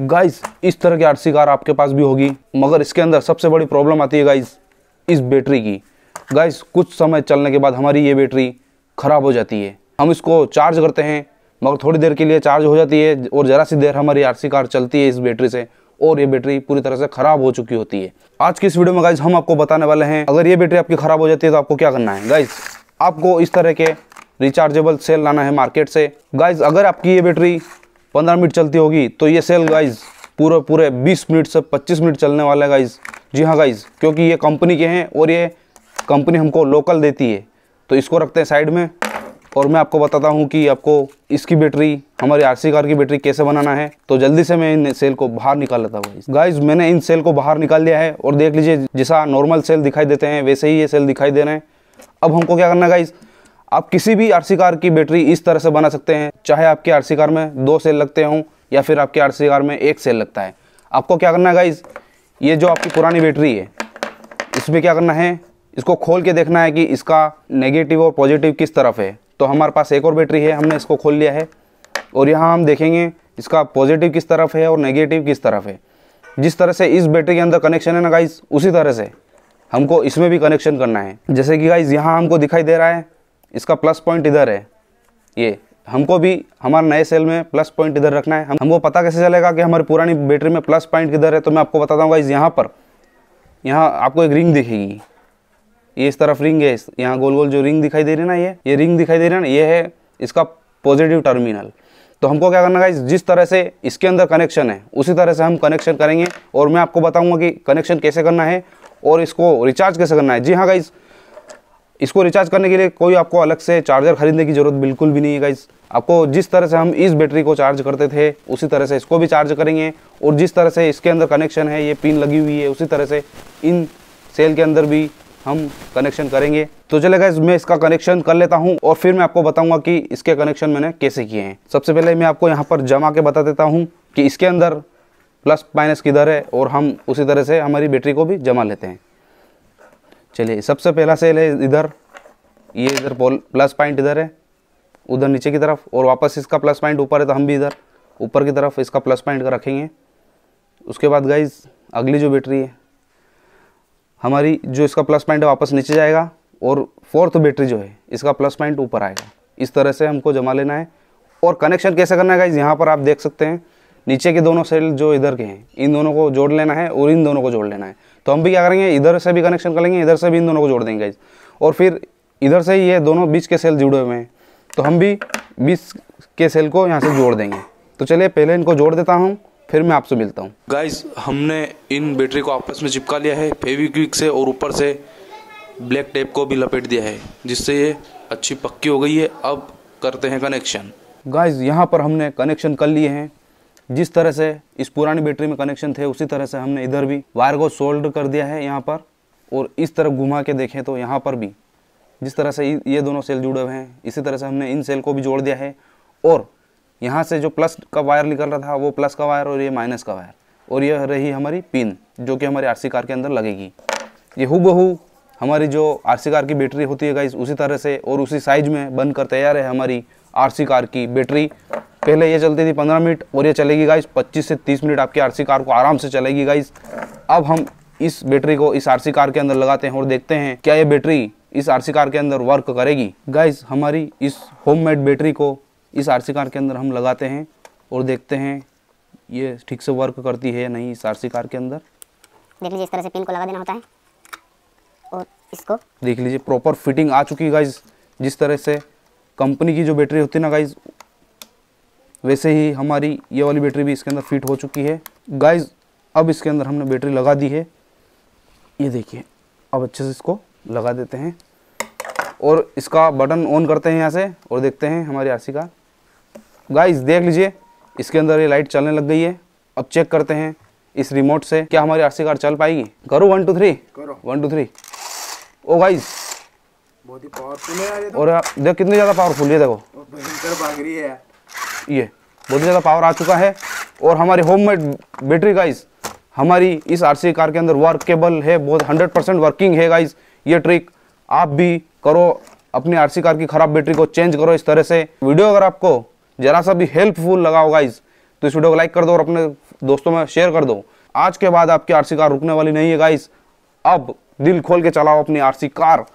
Guys इस तरह की आरसी कार आपके पास भी होगी मगर इसके अंदर सबसे बड़ी प्रॉब्लम आती है गाइस इस बैटरी की गाइस कुछ समय चलने के बाद हमारी ये बैटरी ख़राब हो जाती है हम इसको चार्ज करते हैं मगर थोड़ी देर के लिए चार्ज हो जाती है और ज़रा सी देर हमारी आर कार चलती है इस बैटरी से और ये बैटरी पूरी तरह से ख़राब हो चुकी होती है आज की इस वीडियो में गाइज हम आपको बताने वाले हैं अगर ये बैटरी आपकी ख़राब हो जाती है तो आपको क्या करना है गाइज आपको इस तरह के रिचार्जेबल सेल लाना है मार्केट से गाइज अगर आपकी ये बैटरी पंद्रह मिनट चलती होगी तो ये सेल गाइज पूरे पूरे बीस मिनट से पच्चीस मिनट चलने वाला है गाइज जी हाँ गाइज क्योंकि ये कंपनी के हैं और ये कंपनी हमको लोकल देती है तो इसको रखते हैं साइड में और मैं आपको बताता हूँ कि आपको इसकी बैटरी हमारी आरसी कार की बैटरी कैसे बनाना है तो जल्दी से मैं इन सेल को बाहर निकाल लेता हूँ गाइज मैंने इन सेल को बाहर निकाल दिया है और देख लीजिए जैसा नॉर्मल सेल दिखाई देते हैं वैसे ही ये सेल दिखाई दे रहे हैं अब हमको क्या करना है गाइज़ आप किसी भी आर कार की बैटरी इस तरह से बना सकते हैं चाहे आपकी आर कार में दो सेल लगते हों या फिर आपकी आर कार में एक सेल लगता है आपको क्या करना है गाइज ये जो आपकी पुरानी बैटरी है इसमें क्या करना है इसको खोल के देखना है कि इसका नेगेटिव और पॉजिटिव किस तरफ है तो हमारे पास एक और बैटरी है हमने इसको खोल लिया है और यहाँ हम देखेंगे इसका पॉजिटिव किस तरफ है और नेगेटिव किस तरफ है जिस तरह से इस बैटरी के अंदर कनेक्शन है ना गाइज उसी तरह से हमको इसमें भी कनेक्शन करना है जैसे कि गाइज यहाँ हमको दिखाई दे रहा है इसका प्लस पॉइंट इधर है ये हमको भी हमारे नए सेल में प्लस पॉइंट इधर रखना है हम, हमको पता कैसे चलेगा कि हमारी पुरानी बैटरी में प्लस पॉइंट किधर है तो मैं आपको बताता हूँ गाइज यहाँ पर यहाँ आपको एक रिंग दिखेगी ये इस तरफ रिंग है यहाँ गोल गोल जो रिंग दिखाई दे रही है ना ये ये रिंग दिखाई दे रही है ना ये है इसका पॉजिटिव टर्मिनल तो हमको क्या करना गाइज जिस तरह से इसके अंदर कनेक्शन है उसी तरह से हम कनेक्शन करेंगे और मैं आपको बताऊँगा कि कनेक्शन कैसे करना है और इसको रिचार्ज कैसे करना है जी हाँ गाइज़ इसको रिचार्ज करने के लिए कोई आपको अलग से चार्जर खरीदने की ज़रूरत बिल्कुल भी नहीं है गाइज आपको जिस तरह से हम इस बैटरी को चार्ज करते थे उसी तरह से इसको भी चार्ज करेंगे और जिस तरह से इसके अंदर कनेक्शन है ये पिन लगी हुई है उसी तरह से इन सेल के अंदर भी हम कनेक्शन करेंगे तो चले गाइज मैं इसका कनेक्शन कर लेता हूँ और फिर मैं आपको बताऊंगा कि इसके कनेक्शन मैंने कैसे किए हैं सबसे पहले मैं आपको यहाँ पर जमा के बता देता हूँ कि इसके अंदर प्लस माइनस किधर है और हम उसी तरह से हमारी बैटरी को भी जमा लेते हैं चलिए सबसे पहला सेल है इधर ये इधर प्लस पॉइंट इधर है उधर नीचे की तरफ और वापस इसका प्लस पॉइंट ऊपर है तो हम भी इधर ऊपर की तरफ इसका प्लस पॉइंट का रखेंगे उसके बाद गाइज अगली जो बैटरी है हमारी जो इसका प्लस पॉइंट है वापस नीचे जाएगा और फोर्थ बैटरी जो है इसका प्लस पॉइंट ऊपर आएगा इस तरह से हमको जमा लेना है और कनेक्शन कैसे करना है गाइज यहाँ पर आप देख सकते हैं नीचे के दोनों सेल जो इधर के हैं इन दोनों को जोड़ लेना है और इन दोनों को जोड़ लेना है तो हम भी क्या करेंगे इधर से भी कनेक्शन कर लेंगे इधर से भी इन दोनों को जोड़ देंगे और फिर इधर से ही ये दोनों बीच के सेल जुड़े हुए हैं तो हम भी बीच के सेल को यहाँ से जोड़ देंगे तो चलिए पहले इनको जोड़ देता हूँ फिर मैं आपसे मिलता हूँ गाइज हमने इन बैटरी को आपस में चिपका लिया है फेविक्विक से और ऊपर से ब्लैक टेप को भी लपेट दिया है जिससे ये अच्छी पक्की हो गई है अब करते हैं कनेक्शन गाइज यहाँ पर हमने कनेक्शन कर लिए हैं जिस तरह से इस पुरानी बैटरी में कनेक्शन थे उसी तरह से हमने इधर भी वायर को सोल्ड कर दिया है यहाँ पर और इस तरफ घुमा के देखें तो यहाँ पर भी जिस तरह से ये दोनों सेल जुड़े हुए हैं इसी तरह से हमने इन सेल को भी जोड़ दिया है और यहाँ से जो प्लस का वायर निकल रहा था वो प्लस का वायर और ये माइनस का वायर और यह रही हमारी पिन जो कि हमारी आर कार के अंदर लगेगी ये हु हमारी जो आर कार की बैटरी होती है गाइज उसी तरह से और उसी साइज में बनकर तैयार है हमारी आर कार की बैटरी पहले ये चलती थी 15 मिनट और ये चलेगी गाइस 25 से 30 मिनट आपकी आरसी कार को आराम से चलेगी गाइस अब हम इस बैटरी को इस आरसी कार के अंदर लगाते हैं और देखते हैं क्या ये बैटरी इस आरसी कार के अंदर वर्क करेगी गाइस हमारी इस होममेड बैटरी को इस आरसी कार के अंदर हम लगाते हैं और देखते हैं ये ठीक से वर्क करती है या नहीं इस आरसी कार के अंदर देख लीजिए इस तरह से पिन को लगा देना होता है और इसको देख लीजिए प्रॉपर फिटिंग आ चुकी है गाइज जिस तरह से कंपनी की जो बैटरी होती है ना गाइज वैसे ही हमारी ये वाली बैटरी भी इसके अंदर फिट हो चुकी है गाइज अब इसके अंदर हमने बैटरी लगा दी है ये देखिए अब अच्छे से इसको लगा देते हैं और इसका बटन ऑन करते हैं यहाँ से और देखते हैं हमारी आरसी का गाइस देख लीजिए इसके अंदर ये लाइट चलने लग गई है अब चेक करते हैं इस रिमोट से क्या हमारी आरसी कार चल पाएगी करो वन टू थ्री करो one two three oh guys बहुत ही पावरफुल है तो। और देख कितनी ज़्यादा पावरफुल है देखो भयंकर भाग रही है ये बहुत ज़्यादा पावर आ चुका है और हमारी होममेड बैटरी गाइस हमारी इस आरसी कार के अंदर वर्केबल है बहुत 100 परसेंट वर्किंग है गाइस ये ट्रिक आप भी करो अपनी आरसी कार की ख़राब बैटरी को चेंज करो इस तरह से वीडियो अगर आपको ज़रा सा भी हेल्पफुल लगा हो गाइज तो इस वीडियो को लाइक कर दो और अपने दोस्तों में शेयर कर दो आज के बाद आपकी आरसी कार रुकने वाली नहीं है गाइज अब दिल खोल के चलाओ अपनी आरसी कार